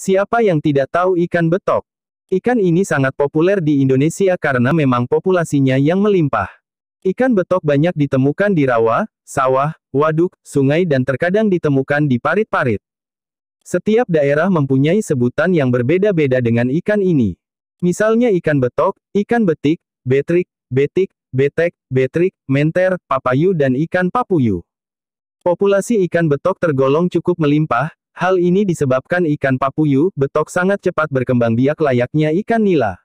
Siapa yang tidak tahu ikan betok? Ikan ini sangat populer di Indonesia karena memang populasinya yang melimpah. Ikan betok banyak ditemukan di rawa, sawah, waduk, sungai dan terkadang ditemukan di parit-parit. Setiap daerah mempunyai sebutan yang berbeda-beda dengan ikan ini. Misalnya ikan betok, ikan betik, betrik, betik, betek, betrik, menter, papayu dan ikan papuyu. Populasi ikan betok tergolong cukup melimpah, Hal ini disebabkan ikan papuyu, betok sangat cepat berkembang biak layaknya ikan nila.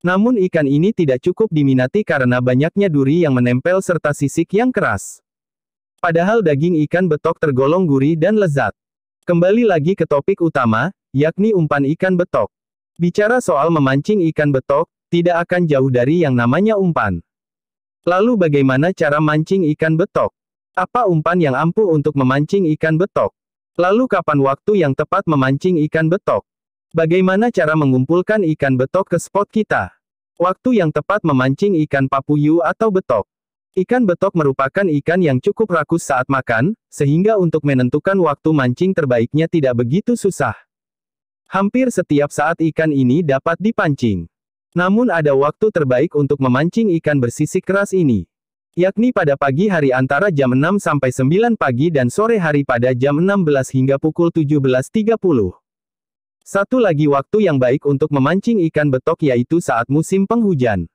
Namun ikan ini tidak cukup diminati karena banyaknya duri yang menempel serta sisik yang keras. Padahal daging ikan betok tergolong gurih dan lezat. Kembali lagi ke topik utama, yakni umpan ikan betok. Bicara soal memancing ikan betok, tidak akan jauh dari yang namanya umpan. Lalu bagaimana cara mancing ikan betok? Apa umpan yang ampuh untuk memancing ikan betok? Lalu kapan waktu yang tepat memancing ikan betok? Bagaimana cara mengumpulkan ikan betok ke spot kita? Waktu yang tepat memancing ikan papuyu atau betok. Ikan betok merupakan ikan yang cukup rakus saat makan, sehingga untuk menentukan waktu mancing terbaiknya tidak begitu susah. Hampir setiap saat ikan ini dapat dipancing. Namun ada waktu terbaik untuk memancing ikan bersisik keras ini yakni pada pagi hari antara jam 6 sampai 9 pagi dan sore hari pada jam 16 hingga pukul 17.30. Satu lagi waktu yang baik untuk memancing ikan betok yaitu saat musim penghujan.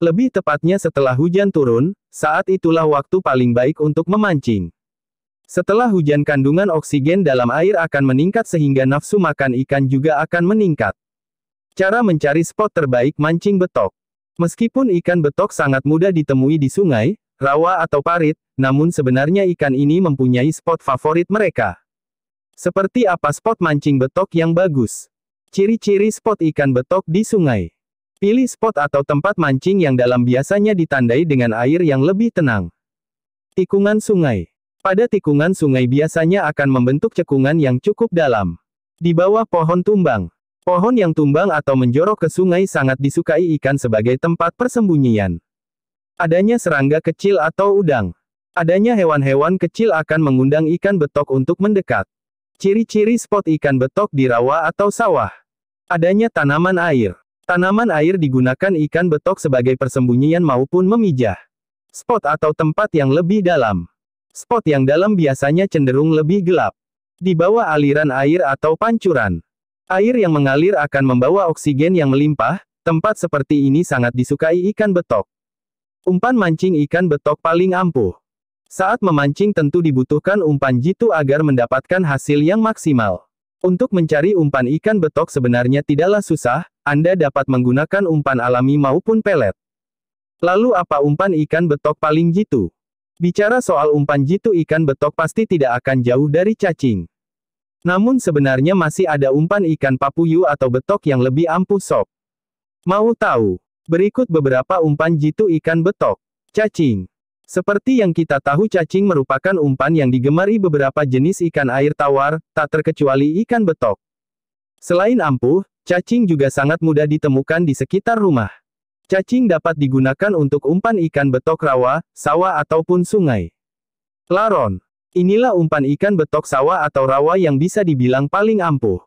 Lebih tepatnya setelah hujan turun, saat itulah waktu paling baik untuk memancing. Setelah hujan kandungan oksigen dalam air akan meningkat sehingga nafsu makan ikan juga akan meningkat. Cara mencari spot terbaik mancing betok Meskipun ikan betok sangat mudah ditemui di sungai, rawa atau parit, namun sebenarnya ikan ini mempunyai spot favorit mereka. Seperti apa spot mancing betok yang bagus? Ciri-ciri spot ikan betok di sungai. Pilih spot atau tempat mancing yang dalam biasanya ditandai dengan air yang lebih tenang. Tikungan sungai. Pada tikungan sungai biasanya akan membentuk cekungan yang cukup dalam. Di bawah pohon tumbang. Pohon yang tumbang atau menjorok ke sungai sangat disukai ikan sebagai tempat persembunyian. Adanya serangga kecil atau udang. Adanya hewan-hewan kecil akan mengundang ikan betok untuk mendekat. Ciri-ciri spot ikan betok di rawa atau sawah. Adanya tanaman air. Tanaman air digunakan ikan betok sebagai persembunyian maupun memijah. Spot atau tempat yang lebih dalam. Spot yang dalam biasanya cenderung lebih gelap. Di bawah aliran air atau pancuran. Air yang mengalir akan membawa oksigen yang melimpah, tempat seperti ini sangat disukai ikan betok. Umpan mancing ikan betok paling ampuh. Saat memancing tentu dibutuhkan umpan jitu agar mendapatkan hasil yang maksimal. Untuk mencari umpan ikan betok sebenarnya tidaklah susah, Anda dapat menggunakan umpan alami maupun pelet. Lalu apa umpan ikan betok paling jitu? Bicara soal umpan jitu ikan betok pasti tidak akan jauh dari cacing. Namun sebenarnya masih ada umpan ikan papuyu atau betok yang lebih ampuh sob. Mau tahu? Berikut beberapa umpan jitu ikan betok. Cacing. Seperti yang kita tahu cacing merupakan umpan yang digemari beberapa jenis ikan air tawar, tak terkecuali ikan betok. Selain ampuh, cacing juga sangat mudah ditemukan di sekitar rumah. Cacing dapat digunakan untuk umpan ikan betok rawa, sawah ataupun sungai. Laron. Inilah umpan ikan betok sawah atau rawa yang bisa dibilang paling ampuh.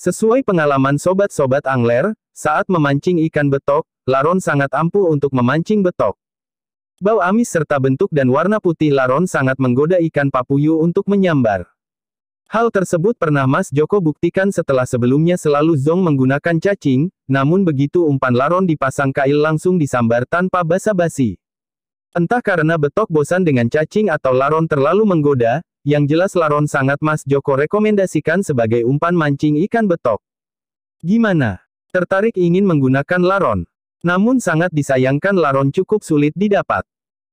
Sesuai pengalaman sobat-sobat angler, saat memancing ikan betok, laron sangat ampuh untuk memancing betok. Bau amis serta bentuk dan warna putih laron sangat menggoda ikan papuyu untuk menyambar. Hal tersebut pernah Mas Joko buktikan setelah sebelumnya selalu zong menggunakan cacing, namun begitu umpan laron dipasang kail langsung disambar tanpa basa-basi. Entah karena Betok bosan dengan cacing atau Laron terlalu menggoda, yang jelas Laron sangat Mas Joko rekomendasikan sebagai umpan mancing ikan betok. Gimana? Tertarik ingin menggunakan Laron? Namun sangat disayangkan Laron cukup sulit didapat.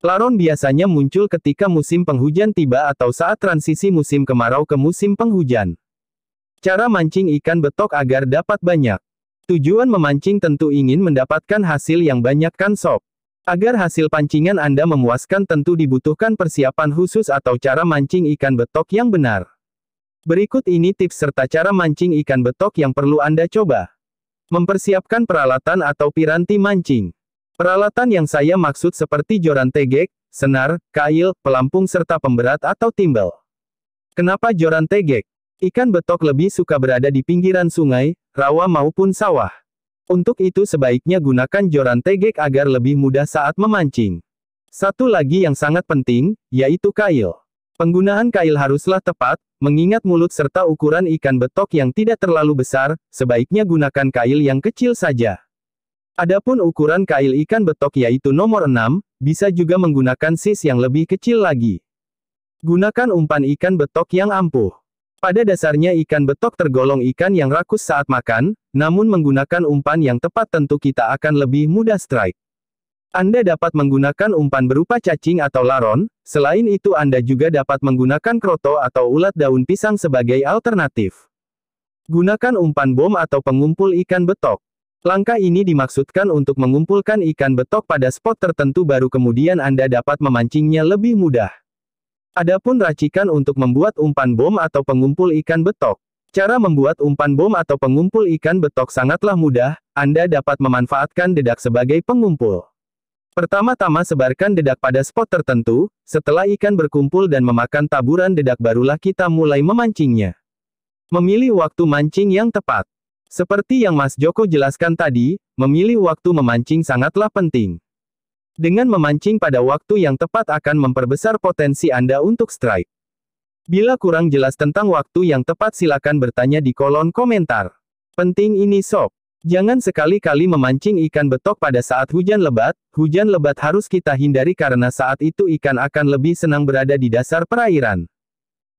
Laron biasanya muncul ketika musim penghujan tiba atau saat transisi musim kemarau ke musim penghujan. Cara mancing ikan betok agar dapat banyak. Tujuan memancing tentu ingin mendapatkan hasil yang banyak kan sob. Agar hasil pancingan Anda memuaskan tentu dibutuhkan persiapan khusus atau cara mancing ikan betok yang benar. Berikut ini tips serta cara mancing ikan betok yang perlu Anda coba. Mempersiapkan peralatan atau piranti mancing. Peralatan yang saya maksud seperti joran tegek, senar, kail, pelampung serta pemberat atau timbel. Kenapa joran tegek? Ikan betok lebih suka berada di pinggiran sungai, rawa maupun sawah. Untuk itu sebaiknya gunakan joran tegek agar lebih mudah saat memancing. Satu lagi yang sangat penting, yaitu kail. Penggunaan kail haruslah tepat, mengingat mulut serta ukuran ikan betok yang tidak terlalu besar, sebaiknya gunakan kail yang kecil saja. Adapun ukuran kail ikan betok yaitu nomor 6, bisa juga menggunakan sis yang lebih kecil lagi. Gunakan umpan ikan betok yang ampuh. Pada dasarnya ikan betok tergolong ikan yang rakus saat makan, namun menggunakan umpan yang tepat tentu kita akan lebih mudah strike. Anda dapat menggunakan umpan berupa cacing atau laron, selain itu Anda juga dapat menggunakan kroto atau ulat daun pisang sebagai alternatif. Gunakan umpan bom atau pengumpul ikan betok. Langkah ini dimaksudkan untuk mengumpulkan ikan betok pada spot tertentu baru kemudian Anda dapat memancingnya lebih mudah. Adapun racikan untuk membuat umpan bom atau pengumpul ikan betok, Cara membuat umpan bom atau pengumpul ikan betok sangatlah mudah, Anda dapat memanfaatkan dedak sebagai pengumpul. Pertama-tama sebarkan dedak pada spot tertentu, setelah ikan berkumpul dan memakan taburan dedak barulah kita mulai memancingnya. Memilih waktu mancing yang tepat. Seperti yang Mas Joko jelaskan tadi, memilih waktu memancing sangatlah penting. Dengan memancing pada waktu yang tepat akan memperbesar potensi Anda untuk strike. Bila kurang jelas tentang waktu yang tepat silakan bertanya di kolom komentar. Penting ini sob. Jangan sekali-kali memancing ikan betok pada saat hujan lebat, hujan lebat harus kita hindari karena saat itu ikan akan lebih senang berada di dasar perairan.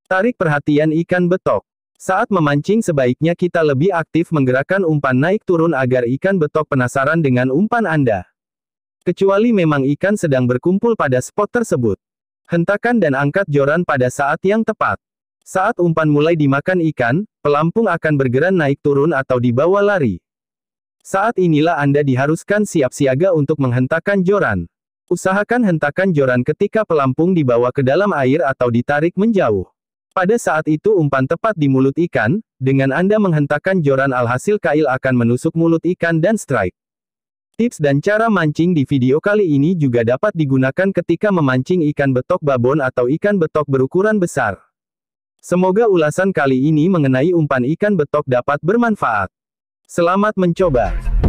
Tarik perhatian ikan betok. Saat memancing sebaiknya kita lebih aktif menggerakkan umpan naik turun agar ikan betok penasaran dengan umpan Anda. Kecuali memang ikan sedang berkumpul pada spot tersebut. Hentakan dan angkat joran pada saat yang tepat. Saat umpan mulai dimakan ikan, pelampung akan bergerak naik turun atau dibawa lari. Saat inilah Anda diharuskan siap siaga untuk menghentakan joran. Usahakan hentakan joran ketika pelampung dibawa ke dalam air atau ditarik menjauh. Pada saat itu umpan tepat di mulut ikan, dengan Anda menghentakkan joran alhasil kail akan menusuk mulut ikan dan strike. Tips dan cara mancing di video kali ini juga dapat digunakan ketika memancing ikan betok babon atau ikan betok berukuran besar. Semoga ulasan kali ini mengenai umpan ikan betok dapat bermanfaat. Selamat mencoba!